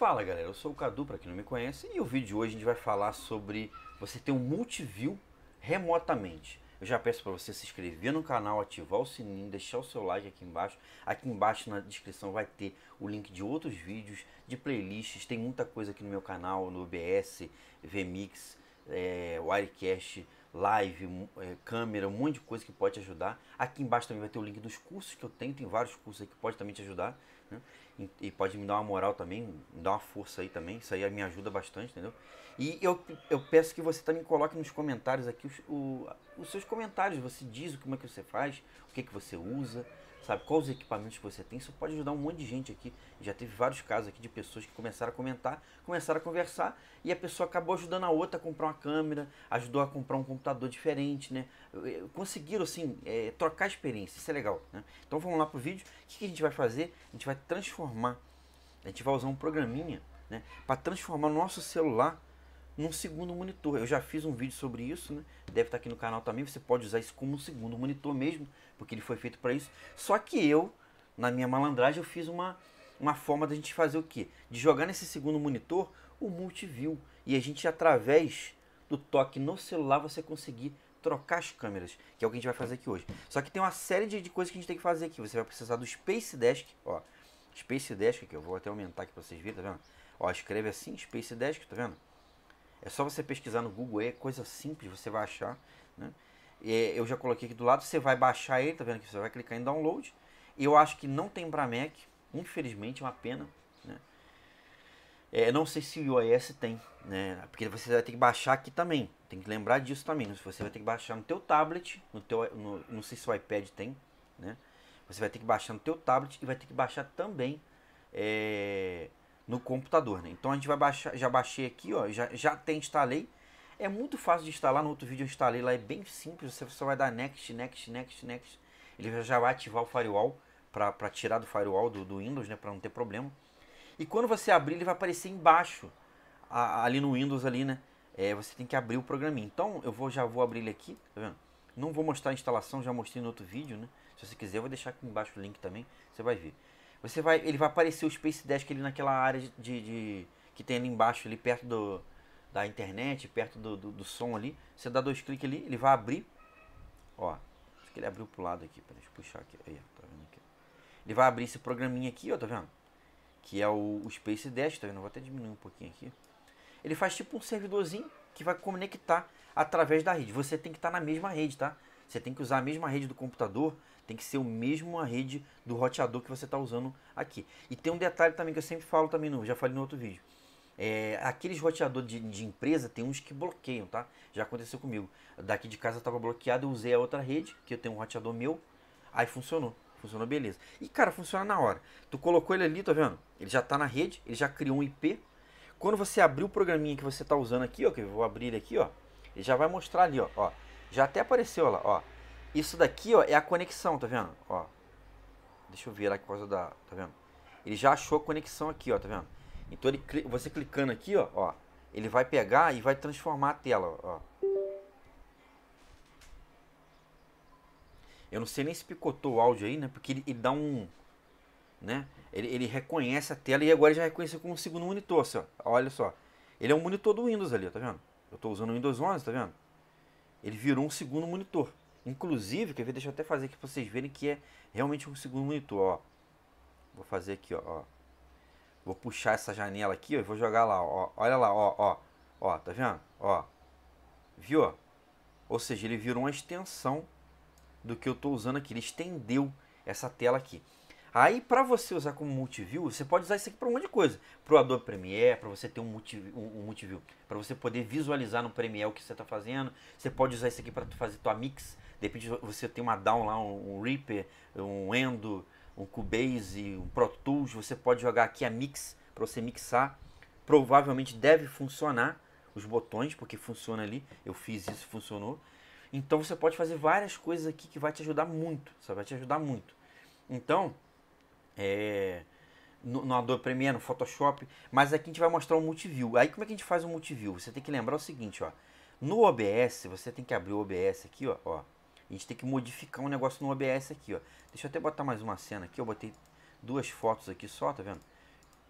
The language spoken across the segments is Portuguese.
Fala galera, eu sou o Cadu, para quem não me conhece, e o vídeo de hoje a gente vai falar sobre você ter um multiview remotamente. Eu já peço para você se inscrever no canal, ativar o sininho, deixar o seu like aqui embaixo. Aqui embaixo na descrição vai ter o link de outros vídeos, de playlists, tem muita coisa aqui no meu canal, no OBS, VMix, é, Wirecast, live, é, câmera, um monte de coisa que pode te ajudar. Aqui embaixo também vai ter o link dos cursos que eu tenho, tem vários cursos aí que pode também te ajudar. Né? e pode me dar uma moral também, me dar uma força aí também, isso aí me ajuda bastante, entendeu? E eu, eu peço que você também coloque nos comentários aqui os, o, os seus comentários, você diz o como é que você faz, o que é que você usa, sabe, quais os equipamentos que você tem, isso pode ajudar um monte de gente aqui, já teve vários casos aqui de pessoas que começaram a comentar, começaram a conversar e a pessoa acabou ajudando a outra a comprar uma câmera, ajudou a comprar um computador diferente, né, conseguiram assim, é, trocar experiência, isso é legal, né? Então vamos lá pro vídeo, o que, que a gente vai fazer? A gente vai transformar transformar. A gente vai usar um programinha né, para transformar o nosso celular num segundo monitor. Eu já fiz um vídeo sobre isso, né? deve estar tá aqui no canal também. Você pode usar isso como um segundo monitor mesmo, porque ele foi feito para isso. Só que eu, na minha malandragem, eu fiz uma, uma forma da gente fazer o quê? De jogar nesse segundo monitor o multiview. E a gente, através do toque no celular, você conseguir trocar as câmeras, que é o que a gente vai fazer aqui hoje. Só que tem uma série de, de coisas que a gente tem que fazer aqui. Você vai precisar do Space Desk, ó. Space Desk, que eu vou até aumentar aqui para vocês verem, tá vendo? Ó, escreve assim, Space Desk, tá vendo? É só você pesquisar no Google, é coisa simples, você vai achar, né? eu já coloquei aqui do lado, você vai baixar ele, tá vendo que você vai clicar em download. Eu acho que não tem para Mac, infelizmente, é uma pena, né? É, não sei se o iOS tem, né? Porque você vai ter que baixar aqui também. Tem que lembrar disso também. Né? Você vai ter que baixar no teu tablet, no teu, no, não sei se o iPad tem, né? Você vai ter que baixar no teu tablet e vai ter que baixar também é, no computador, né? Então a gente vai baixar, já baixei aqui, ó, já, já tem, instalei. É muito fácil de instalar, no outro vídeo eu instalei lá, é bem simples, você só vai dar next, next, next, next. Ele já vai ativar o firewall para tirar do firewall do, do Windows, né, para não ter problema. E quando você abrir, ele vai aparecer embaixo, a, ali no Windows ali, né? É, você tem que abrir o programinha. Então eu vou já vou abrir ele aqui, tá vendo? Não vou mostrar a instalação, já mostrei no outro vídeo, né? Se você quiser, eu vou deixar aqui embaixo o link também, você vai ver. Você vai, ele vai aparecer o Space Desk ali naquela área de, de, que tem ali embaixo, ali perto do, da internet, perto do, do, do som ali. Você dá dois cliques ali, ele vai abrir. Ó, acho que ele abriu pro lado aqui, peraí, deixa eu puxar aqui. Aí, tá vendo aqui. Ele vai abrir esse programinha aqui, ó, tá vendo? Que é o, o Space Dash, tá vendo? Vou até diminuir um pouquinho aqui. Ele faz tipo um servidorzinho que vai conectar através da rede. Você tem que estar tá na mesma rede, tá? Você tem que usar a mesma rede do computador, tem que ser o mesmo a rede do roteador que você está usando aqui. E tem um detalhe também que eu sempre falo também, no, já falei no outro vídeo. É, aqueles roteadores de, de, empresa tem uns que bloqueiam, tá? Já aconteceu comigo. Daqui de casa eu estava bloqueado, eu usei a outra rede, que eu tenho um roteador meu, aí funcionou. Funcionou beleza. E cara, funciona na hora. Tu colocou ele ali, tá vendo? Ele já está na rede, ele já criou um IP. Quando você abrir o programinha que você está usando aqui, ó, que eu vou abrir ele aqui, ó ele já vai mostrar ali, ó, ó. Já até apareceu lá, ó. Isso daqui, ó, é a conexão, tá vendo? Ó. Deixa eu ver aqui por causa da, tá vendo? Ele já achou a conexão aqui, ó, tá vendo? Então ele, você clicando aqui, ó, ó, ele vai pegar e vai transformar a tela, ó. Eu não sei nem se picotou o áudio aí, né? Porque ele, ele dá um, né? Ele, ele, reconhece a tela e agora já reconheceu como um segundo monitor, assim, ó. Olha só. Ele é um monitor do Windows ali, ó, tá vendo? Eu estou usando o Windows 11, tá vendo? Ele virou um segundo monitor. Inclusive, quer ver? Deixa eu até fazer aqui para vocês verem que é realmente um segundo monitor, ó. Vou fazer aqui, ó. Vou puxar essa janela aqui, ó, e vou jogar lá, ó. Olha lá, ó, ó. Ó, tá vendo? Ó. Viu? Ou seja, ele virou uma extensão do que eu estou usando aqui. Ele estendeu essa tela aqui. Aí, para você usar como multiview, você pode usar isso aqui para um monte de coisa. Para o Adobe Premiere, para você ter um, multi, um, multiview. Para você poder visualizar no Premiere o que você está fazendo. Você pode usar isso aqui para fazer tua mix. De repente, você tem uma down lá, um, um Reaper, um Endo, um Cubase, um Pro Tools. Você pode jogar aqui a mix para você mixar. Provavelmente deve funcionar os botões, porque funciona ali. Eu fiz isso, funcionou. Então, você pode fazer várias coisas aqui que vai te ajudar muito. Só vai te ajudar muito. Então é, no, no Adobe Premiere, no Photoshop, mas aqui a gente vai mostrar o Multiview. Aí como é que a gente faz o Multiview? Você tem que lembrar o seguinte, ó. No OBS, você tem que abrir o OBS aqui, ó, ó. A gente tem que modificar um negócio no OBS aqui, ó. Deixa eu até botar mais uma cena aqui, eu botei duas fotos aqui só, tá vendo?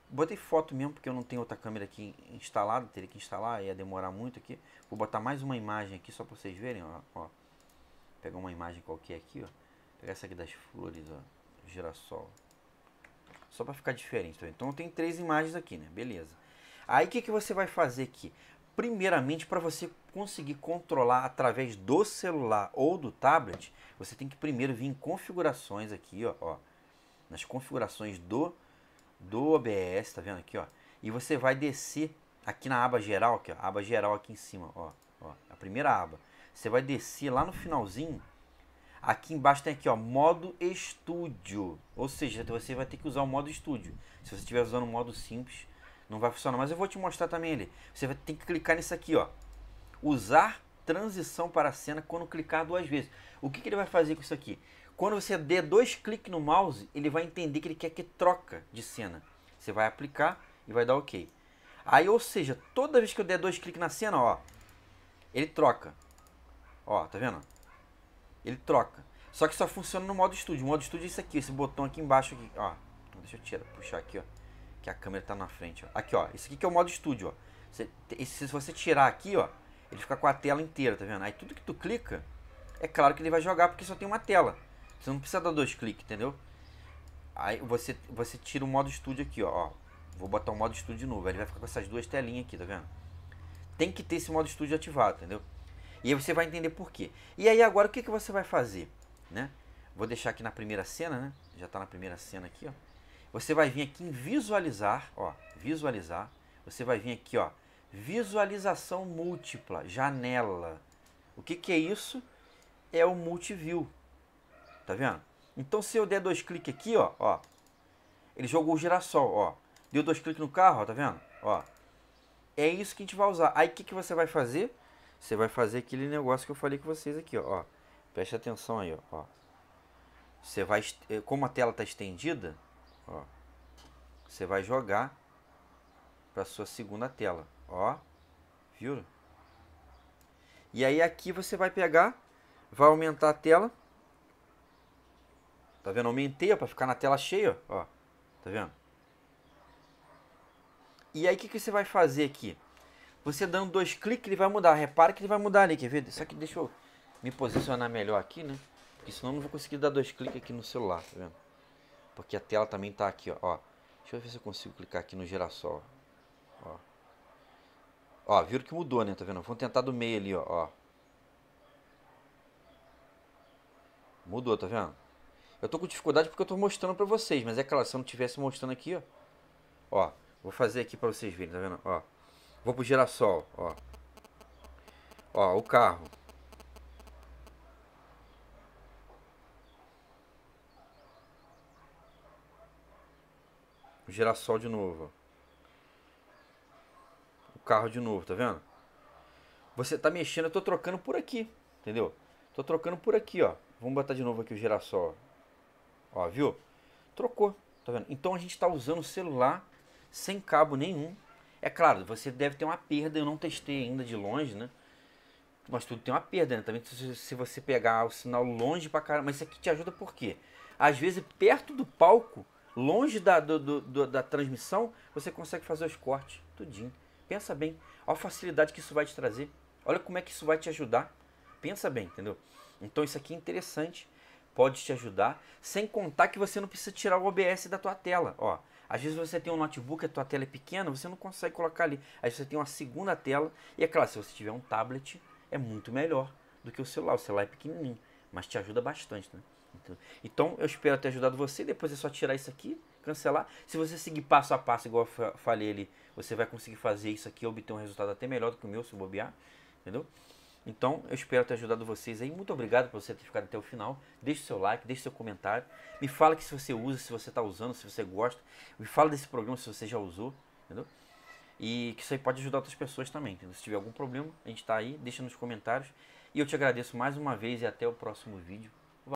Botei foto mesmo, porque eu não tenho outra câmera aqui instalada, teria que instalar, ia demorar muito aqui. Vou botar mais uma imagem aqui, só pra vocês verem, ó. ó. Pegar uma imagem qualquer aqui, ó. Pegar essa aqui das flores, ó. Girassol. Só para ficar diferente. Tá então tem três imagens aqui, né? Beleza. Aí o que, que você vai fazer aqui? Primeiramente, para você conseguir controlar através do celular ou do tablet, você tem que primeiro vir em configurações aqui, ó, ó nas configurações do do OBS, tá vendo aqui, ó? E você vai descer aqui na aba geral, aqui, ó, aba geral aqui em cima, ó, ó, a primeira aba. Você vai descer lá no finalzinho Aqui embaixo tem aqui, ó, modo estúdio. Ou seja, você vai ter que usar o modo estúdio. Se você estiver usando o modo simples, não vai funcionar. Mas eu vou te mostrar também ele. Você vai ter que clicar nisso aqui, ó. Usar transição para a cena quando clicar duas vezes. O que, que ele vai fazer com isso aqui? Quando você der dois cliques no mouse, ele vai entender que ele quer que troca de cena. Você vai aplicar e vai dar OK. Aí, ou seja, toda vez que eu der dois cliques na cena, ó, ele troca. Ó, tá vendo? ele troca. Só que só funciona no modo estúdio. O modo estúdio é isso aqui, esse botão aqui embaixo aqui, ó. Deixa eu tirar, puxar aqui, ó. Que a câmera tá na frente, ó. Aqui, ó. Esse aqui que é o modo estúdio, ó. se você tirar aqui, ó, ele fica com a tela inteira, tá vendo? Aí tudo que tu clica, é claro que ele vai jogar porque só tem uma tela. Você não precisa dar dois cliques, entendeu? Aí você, você tira o modo estúdio aqui, ó. Vou botar o modo estúdio de novo. Ele vai ficar com essas duas telinhas aqui, tá vendo? Tem que ter esse modo estúdio ativado, entendeu? E aí você vai entender por quê. E aí agora o que, que você vai fazer? Né? Vou deixar aqui na primeira cena, né? Já está na primeira cena aqui, ó. Você vai vir aqui em visualizar, ó, visualizar. Você vai vir aqui, ó, visualização múltipla, janela. O que, que é isso? É o multiview. Tá vendo? Então se eu der dois cliques aqui, ó, ó, ele jogou o girassol, ó. Deu dois cliques no carro, ó, tá vendo? Ó. É isso que a gente vai usar. Aí o que, que você vai fazer? Você vai fazer aquele negócio que eu falei com vocês aqui, ó. Preste atenção aí, ó. Você vai, eh, como a tela está estendida, ó, você vai jogar para sua segunda tela, ó. Viu? E aí aqui você vai pegar, vai aumentar a tela. Tá vendo? Aumentei para ficar na tela cheia, ó. Tá vendo? E aí o que, que você vai fazer aqui? Você dando dois cliques, ele vai mudar. Repara que ele vai mudar ali, quer ver? Só que deixa eu me posicionar melhor aqui, né? Porque senão eu não vou conseguir dar dois cliques aqui no celular, tá vendo? Porque a tela também tá aqui, ó. ó. Deixa eu ver se eu consigo clicar aqui no girassol. Ó. Ó, viram que mudou, né? Tá vendo? Vamos tentar do meio ali, ó. ó. Mudou, tá vendo? Eu tô com dificuldade porque eu tô mostrando pra vocês, mas é claro, se eu não tivesse mostrando aqui, ó. Ó, vou fazer aqui pra vocês verem, tá vendo? Ó. Vou pro girassol, ó. Ó, o carro. O girassol de novo, ó. O carro de novo, tá vendo? Você tá mexendo, eu tô trocando por aqui, entendeu? Tô trocando por aqui, ó. Vamos botar de novo aqui o girassol. Ó, viu? Trocou, tá vendo? Então a gente tá usando o celular sem cabo nenhum é claro, você deve ter uma perda, eu não testei ainda de longe, né? Mas tudo tem uma perda, né? Também se você pegar o sinal longe pra caramba. Mas isso aqui te ajuda por quê? Às vezes, perto do palco, longe da, do, do, da transmissão, você consegue fazer os cortes. Tudinho. Pensa bem. Olha a facilidade que isso vai te trazer. Olha como é que isso vai te ajudar. Pensa bem, entendeu? Então isso aqui é interessante. Pode te ajudar. Sem contar que você não precisa tirar o OBS da tua tela. Ó, às vezes você tem um notebook, a tua tela é pequena, você não consegue colocar ali. Aí você tem uma segunda tela, e é claro, se você tiver um tablet, é muito melhor do que o celular. O celular é pequenininho, mas te ajuda bastante, né? Então, então eu espero ter ajudado você. Depois é só tirar isso aqui, cancelar. Se você seguir passo a passo, igual eu falei ali, você vai conseguir fazer isso aqui e obter um resultado até melhor do que o meu, se bobear. Entendeu? Então, eu espero ter ajudado vocês aí. Muito obrigado por você ter ficado até o final. Deixe seu like, deixe seu comentário. Me fala que se você usa, se você está usando, se você gosta. Me fala desse programa se você já usou, entendeu? E que isso aí pode ajudar outras pessoas também. Entendeu? Se tiver algum problema, a gente está aí. Deixa nos comentários. E eu te agradeço mais uma vez e até o próximo vídeo.